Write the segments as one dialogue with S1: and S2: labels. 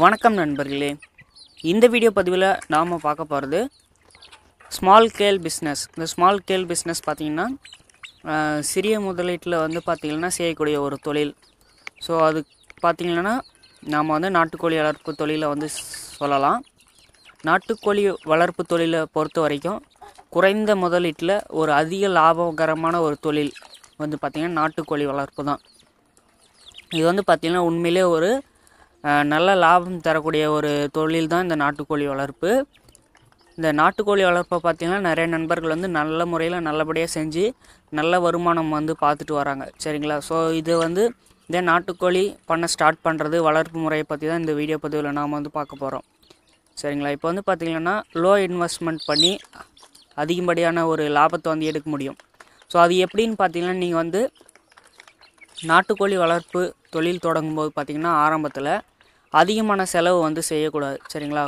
S1: வணக்கம் நண்பர்களே இந்த வீடியோ பதிவில் நாம் பார்க்க போகிறது ஸ்மால் கேல் பிஸ்னஸ் இந்த ஸ்மால் கேல் பிஸ்னஸ் பார்த்திங்கன்னா சிறிய முதலீட்டில் வந்து பார்த்திங்கன்னா செய்யக்கூடிய ஒரு தொழில் ஸோ அது பார்த்திங்கன்னா நாம் வந்து நாட்டுக்கோழி வளர்ப்பு தொழிலை வந்து சொல்லலாம் நாட்டுக்கோழி வளர்ப்பு தொழிலை பொறுத்த வரைக்கும் குறைந்த முதலீட்டில் ஒரு அதிக லாபகரமான ஒரு தொழில் வந்து பார்த்திங்கன்னா நாட்டுக்கோழி வளர்ப்பு தான் இது வந்து பார்த்திங்கன்னா உண்மையிலே ஒரு நல்ல லாபம் தரக்கூடிய ஒரு தொழில் தான் இந்த நாட்டுக்கோழி வளர்ப்பு இந்த நாட்டுக்கோழி வளர்ப்பை பார்த்திங்கன்னா நிறைய நண்பர்கள் வந்து நல்ல முறையில் நல்லபடியாக செஞ்சு நல்ல வருமானம் வந்து பார்த்துட்டு வராங்க சரிங்களா ஸோ இது வந்து இதே நாட்டுக்கோழி பண்ண ஸ்டார்ட் பண்ணுறது வளர்ப்பு முறையை பற்றி தான் இந்த வீடியோ பதிவில் நாம் வந்து பார்க்க போகிறோம் சரிங்களா இப்போ வந்து பார்த்திங்கன்னா லோ இன்வெஸ்ட்மெண்ட் பண்ணி அதிகப்படியான ஒரு லாபத்தை வந்து எடுக்க முடியும் ஸோ அது எப்படின்னு பார்த்தீங்கன்னா நீங்கள் வந்து நாட்டுக்கோழி வளர்ப்பு தொழில் தொடங்கும்போது பார்த்திங்கன்னா ஆரம்பத்தில் அதிகமான செலவு வந்து செய்யக்கூடாது சரிங்களா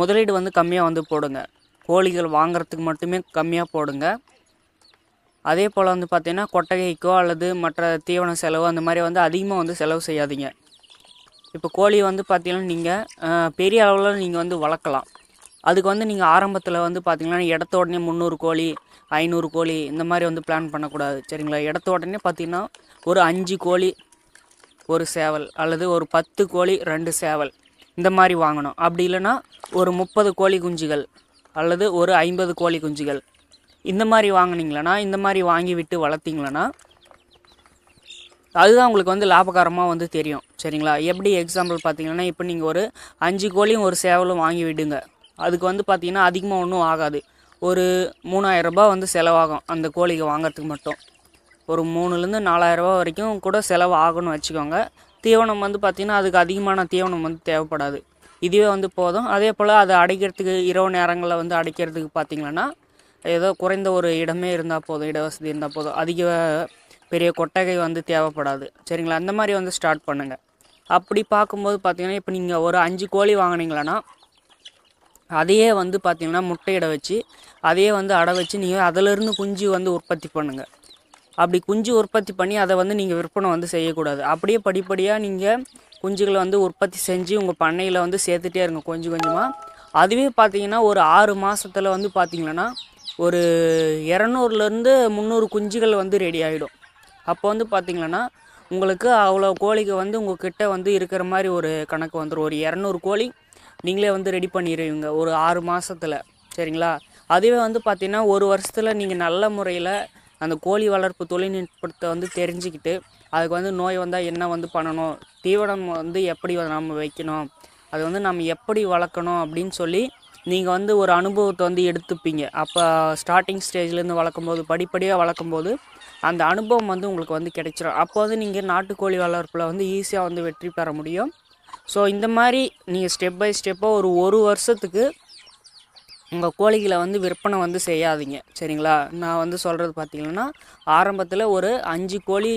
S1: முதலீடு வந்து கம்மியாக வந்து போடுங்க கோழிகள் வாங்குறதுக்கு மட்டுமே கம்மியாக போடுங்க அதே போல் வந்து பார்த்திங்கன்னா கொட்டகைக்கோ அல்லது மற்ற தீவன செலவு அந்த மாதிரி வந்து அதிகமாக வந்து செலவு செய்யாதீங்க இப்போ கோழி வந்து பார்த்திங்கன்னா நீங்கள் பெரிய அளவில் நீங்கள் வந்து வளர்க்கலாம் அதுக்கு வந்து நீங்கள் ஆரம்பத்தில் வந்து பார்த்தீங்கன்னா இடத்த உடனே முந்நூறு கோழி ஐநூறு கோழி இந்த மாதிரி வந்து பிளான் பண்ணக்கூடாது சரிங்களா இடத்த உடனே பார்த்தீங்கன்னா ஒரு அஞ்சு கோழி ஒரு சேவல் அல்லது ஒரு பத்து கோழி ரெண்டு சேவல் இந்த மாதிரி வாங்கணும் அப்படி இல்லைன்னா ஒரு முப்பது கோழி குஞ்சுகள் அல்லது ஒரு ஐம்பது கோழி குஞ்சுகள் இந்த மாதிரி வாங்கினீங்களன்னா இந்த மாதிரி வாங்கி விட்டு வளர்த்திங்களன்னா அதுதான் உங்களுக்கு வந்து லாபகரமாக வந்து தெரியும் சரிங்களா எப்படி எக்ஸாம்பிள் பார்த்தீங்கன்னா இப்போ நீங்கள் ஒரு அஞ்சு கோழியும் ஒரு சேவலும் வாங்கி விடுங்க அதுக்கு வந்து பார்த்திங்கன்னா அதிகமாக ஒன்றும் ஆகாது ஒரு மூணாயிரரூபா வந்து செலவாகும் அந்த கோழிக்கு வாங்கிறதுக்கு மட்டும் ஒரு மூணுலேருந்து நாலாயிரரூபா வரைக்கும் கூட செலவு ஆகணும்னு வச்சுக்கோங்க தீவனம் வந்து பார்த்திங்கன்னா அதுக்கு அதிகமான தீவனம் வந்து தேவைப்படாது இதுவே வந்து போதும் அதே போல் அதை அடைக்கிறதுக்கு இரவு நேரங்களில் வந்து அடைக்கிறதுக்கு பார்த்திங்கன்னா ஏதோ குறைந்த ஒரு இடமே இருந்தால் போதும் இட வசதி இருந்தால் போதும் அதிக பெரிய கொட்டகை வந்து தேவைப்படாது சரிங்களா அந்த மாதிரி வந்து ஸ்டார்ட் பண்ணுங்கள் அப்படி பார்க்கும்போது பார்த்திங்கன்னா இப்போ நீங்கள் ஒரு அஞ்சு கோழி வாங்கினீங்களன்னா அதையே வந்து பார்த்திங்கன்னா முட்டையிட வச்சு அதையே வந்து அடை வச்சு நீங்கள் அதிலிருந்து குஞ்சு வந்து உற்பத்தி பண்ணுங்கள் அப்படி குஞ்சு உற்பத்தி பண்ணி அதை வந்து நீங்கள் விற்பனை வந்து செய்யக்கூடாது அப்படியே படிப்படியாக நீங்கள் குஞ்சுகளை வந்து உற்பத்தி செஞ்சு உங்கள் பண்ணையில் வந்து சேர்த்துட்டே இருங்க கொஞ்சம் கொஞ்சமாக அதுவே பார்த்தீங்கன்னா ஒரு ஆறு மாதத்தில் வந்து பார்த்திங்கன்னா ஒரு இரநூறுலேருந்து முந்நூறு குஞ்சுகள் வந்து ரெடி ஆகிடும் அப்போ வந்து பார்த்திங்கன்னா உங்களுக்கு அவ்வளோ கோழிக்கு வந்து உங்கள் கிட்டே வந்து இருக்கிற மாதிரி ஒரு கணக்கு வந்துடும் ஒரு இரநூறு கோழி நீங்களே வந்து ரெடி பண்ணிடுவீங்க ஒரு ஆறு மாதத்தில் சரிங்களா அதுவே வந்து பார்த்திங்கன்னா ஒரு வருஷத்தில் நீங்கள் நல்ல முறையில் அந்த கோழி வளர்ப்பு தொழில்நுட்பத்தை வந்து தெரிஞ்சுக்கிட்டு அதுக்கு வந்து நோய் வந்தால் என்ன வந்து பண்ணணும் தீவனம் வந்து எப்படி நம்ம வைக்கணும் அது வந்து நம்ம எப்படி வளர்க்கணும் அப்படின்னு சொல்லி நீங்கள் வந்து ஒரு அனுபவத்தை வந்து எடுத்துப்பீங்க அப்போ ஸ்டார்டிங் ஸ்டேஜ்லேருந்து வளர்க்கும் போது படிப்படியாக வளர்க்கும் போது அந்த அனுபவம் வந்து உங்களுக்கு வந்து கிடைச்சிடும் அப்போ வந்து நீங்கள் நாட்டுக்கோழி வளர்ப்பில் வந்து ஈஸியாக வந்து வெற்றி பெற முடியும் ஸோ இந்த மாதிரி நீங்கள் ஸ்டெப் பை ஸ்டெப்பாக ஒரு ஒரு வருஷத்துக்கு உங்கள் கோழிகளை வந்து விற்பனை வந்து செய்யாதீங்க சரிங்களா நான் வந்து சொல்கிறது பார்த்தீங்கன்னா ஆரம்பத்தில் ஒரு அஞ்சு கோழி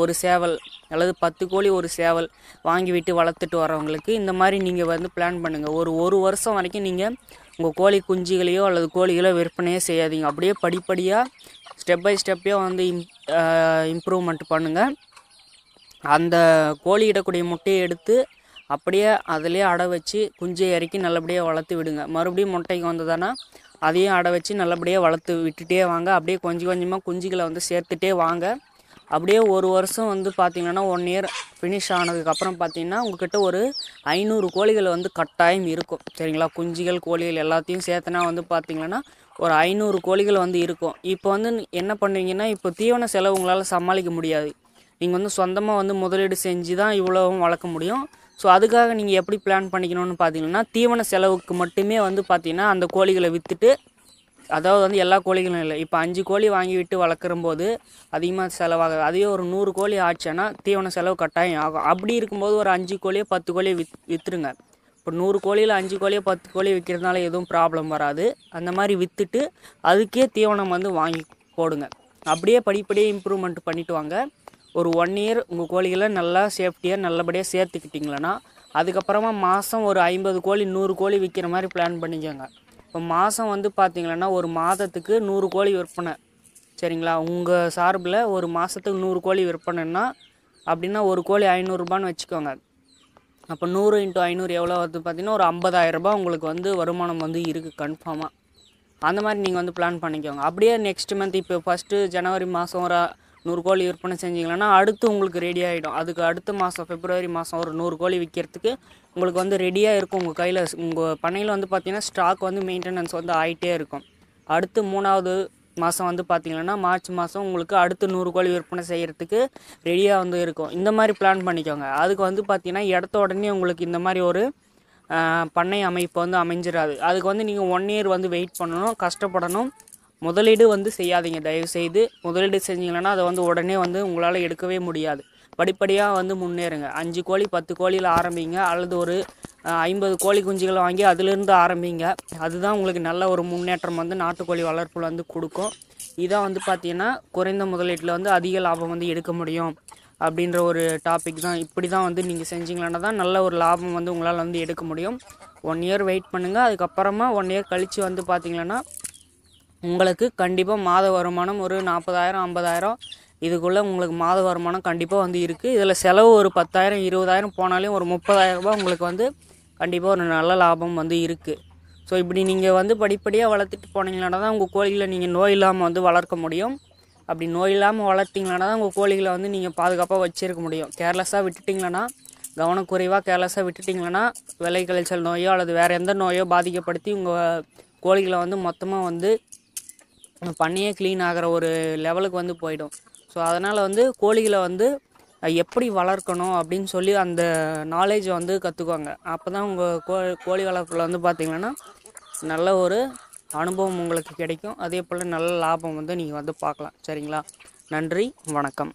S1: ஒரு சேவல் அல்லது பத்து கோழி ஒரு சேவல் வாங்கி விட்டு வளர்த்துட்டு வரவங்களுக்கு இந்த மாதிரி நீங்கள் வந்து பிளான் பண்ணுங்கள் ஒரு ஒரு வருஷம் வரைக்கும் நீங்கள் உங்கள் கோழி குஞ்சுகளையோ அல்லது கோழிகளோ விற்பனையே செய்யாதீங்க அப்படியே படிப்படியாக ஸ்டெப் பை ஸ்டெப்பையோ வந்து இம் இம்ப்ரூவ்மெண்ட் பண்ணுங்கள் அந்த கோழியிடக்கூடிய முட்டையை எடுத்து அப்படியே அதிலே அடை வச்சு குஞ்சை இறக்கி நல்லபடியாக வளர்த்து விடுங்க மறுபடியும் முட்டைக்கு வந்ததுன்னா அதையும் அடை வச்சு நல்லபடியாக வளர்த்து விட்டுட்டே வாங்க அப்படியே கொஞ்சம் கொஞ்சமாக குஞ்சுகளை வந்து சேர்த்துட்டே வாங்க அப்படியே ஒரு வருஷம் வந்து பார்த்திங்கன்னா ஒன் இயர் ஃபினிஷ் ஆனதுக்கப்புறம் பார்த்திங்கன்னா உங்ககிட்ட ஒரு ஐநூறு கோழிகள் வந்து கட்டாயம் இருக்கும் சரிங்களா குஞ்சுகள் கோழிகள் எல்லாத்தையும் சேர்த்துனா வந்து பார்த்திங்கன்னா ஒரு ஐநூறு கோழிகள் வந்து இருக்கும் இப்போ வந்து என்ன பண்ணுவீங்கன்னா இப்போ தீவன செலவு உங்களால் சமாளிக்க முடியாது நீங்கள் வந்து சொந்தமாக வந்து முதலீடு செஞ்சு தான் இவ்வளோவும் வளர்க்க முடியும் ஸோ அதுக்காக நீங்கள் எப்படி பிளான் பண்ணிக்கணும்னு பார்த்தீங்கன்னா தீவன செலவுக்கு மட்டுமே வந்து பார்த்திங்கன்னா அந்த கோழிகளை விற்றுட்டு அதாவது வந்து எல்லா கோழிகளும் இல்லை இப்போ அஞ்சு கோழி வாங்கி விட்டு வளர்க்குற போது அதிகமாக செலவாகாது அதே ஒரு நூறு கோழி ஆச்சுன்னா தீவன செலவு கட்டாயம் ஆகும் அப்படி இருக்கும்போது ஒரு அஞ்சு கோழியோ பத்து கோழியோ வித் விற்றுருங்க இப்போ நூறு கோழியில் அஞ்சு கோழியோ பத்து கோழி விற்கிறதுனால எதுவும் ப்ராப்ளம் வராது அந்த மாதிரி விற்றுட்டு அதுக்கே தீவனம் வந்து வாங்கி போடுங்க அப்படியே படிப்படியே இம்ப்ரூவ்மெண்ட் பண்ணிவிட்டு வாங்க ஒரு ஒன் இயர் உங்கள் கோழிகளை நல்லா சேஃப்டியாக நல்லபடியாக சேர்த்துக்கிட்டிங்களேன்னா அதுக்கப்புறமா மாதம் ஒரு ஐம்பது கோழி நூறு கோழி விற்கிற மாதிரி பிளான் பண்ணிக்கோங்க இப்போ மாதம் வந்து பார்த்திங்கன்னா ஒரு மாதத்துக்கு நூறு கோழி விற்பனை சரிங்களா உங்கள் சார்பில் ஒரு மாதத்துக்கு நூறு கோழி விற்பனைன்னா அப்படின்னா ஒரு கோழி ஐநூறுரூபான்னு வச்சுக்கோங்க அப்போ நூறு இன்ட்டு ஐநூறு எவ்வளோ வருது பார்த்திங்கன்னா ஒரு ஐம்பதாயிரரூபா உங்களுக்கு வந்து வருமானம் வந்து இருக்குது கன்ஃபார்மாக அந்த மாதிரி நீங்கள் வந்து பிளான் பண்ணிக்கோங்க அப்படியே நெக்ஸ்ட் மந்த் இப்போ ஃபஸ்ட்டு ஜனவரி மாதம் ஒரு நூறு கோழி விற்பனை செஞ்சிங்களேன்னா அடுத்து உங்களுக்கு ரெடி ஆகிடும் அதுக்கு அடுத்த மாதம் பிப்ரவரி மாதம் ஒரு நூறு கோழி விற்கிறதுக்கு உங்களுக்கு வந்து ரெடியாக இருக்கும் உங்கள் கையில் உங்கள் பண்ணையில் வந்து பார்த்திங்கன்னா ஸ்டாக் வந்து மெயின்டெனன்ஸ் வந்து ஆகிட்டே இருக்கும் அடுத்து மூணாவது மாதம் வந்து பார்த்திங்கன்னா மார்ச் மாதம் உங்களுக்கு அடுத்து நூறு கோழி விற்பனை செய்கிறதுக்கு ரெடியாக வந்து இருக்கும் இந்த மாதிரி பிளான் பண்ணிக்கோங்க அதுக்கு வந்து பார்த்திங்கன்னா இடத்த உடனே உங்களுக்கு இந்த மாதிரி ஒரு பண்ணை அமைப்பு வந்து அமைஞ்சிடாது அதுக்கு வந்து நீங்கள் ஒன் இயர் வந்து வெயிட் பண்ணணும் கஷ்டப்படணும் முதலீடு வந்து செய்யாதீங்க தயவு செய்து முதலீடு செஞ்சீங்கன்னா அதை வந்து உடனே வந்து உங்களால் எடுக்கவே முடியாது படிப்படியாக வந்து முன்னேறுங்க அஞ்சு கோழி பத்து கோழியில் ஆரம்பிங்க அல்லது ஒரு ஐம்பது கோழி குஞ்சுகளை வாங்கி அதிலிருந்து ஆரம்பிங்க அதுதான் உங்களுக்கு நல்ல ஒரு முன்னேற்றம் வந்து நாட்டுக்கோழி வளர்ப்பில் வந்து கொடுக்கும் இதான் வந்து பார்த்திங்கன்னா குறைந்த முதலீட்டில் வந்து அதிக லாபம் வந்து எடுக்க முடியும் அப்படின்ற ஒரு டாபிக் தான் இப்படி தான் வந்து நீங்கள் செஞ்சிங்களா தான் நல்ல ஒரு லாபம் வந்து உங்களால் வந்து எடுக்க முடியும் ஒன் இயர் வெயிட் பண்ணுங்கள் அதுக்கப்புறமா ஒன் இயர் கழித்து வந்து பார்த்திங்கன்னா உங்களுக்கு கண்டிப்பாக மாத வருமானம் ஒரு நாற்பதாயிரம் ஐம்பதாயிரம் இதுக்குள்ளே உங்களுக்கு மாத வருமானம் கண்டிப்பாக வந்து இருக்குது இதில் செலவு ஒரு பத்தாயிரம் இருபதாயிரம் போனாலையும் ஒரு முப்பதாயிரரூபா உங்களுக்கு வந்து கண்டிப்பாக ஒரு நல்ல லாபம் வந்து இருக்குது ஸோ இப்படி நீங்கள் வந்து படிப்படியாக வளர்த்துட்டு போனீங்களா தான் உங்கள் கோழிகளை நீங்கள் நோய் இல்லாமல் வந்து வளர்க்க முடியும் அப்படி நோய் இல்லாமல் வளர்த்திங்களா தான் உங்கள் கோழிகளை வந்து நீங்கள் பாதுகாப்பாக வச்சுருக்க முடியும் கேர்லெஸ்ஸாக விட்டுட்டிங்களன்னா கவனக்குறைவாக கேர்லெஸ்ஸாக விட்டுட்டிங்களன்னா விலை கழிச்சல் நோயோ அல்லது வேறு எந்த நோயோ பாதிக்கப்படுத்தி உங்கள் கோழிகளை வந்து மொத்தமாக வந்து பண்ணையே க்ளீன் ஆகிற ஒரு லெவலுக்கு வந்து போயிடும் ஸோ அதனால் வந்து கோழிகளை வந்து எப்படி வளர்க்கணும் அப்படின்னு சொல்லி அந்த நாலேஜை வந்து கற்றுக்குவாங்க அப்போ தான் உங்கள் கோ கோழி வளர்ப்பில் வந்து பார்த்திங்கன்னா நல்ல ஒரு அனுபவம் உங்களுக்கு கிடைக்கும் அதே போல் நல்ல லாபம் வந்து நீங்கள் வந்து பார்க்கலாம் சரிங்களா நன்றி வணக்கம்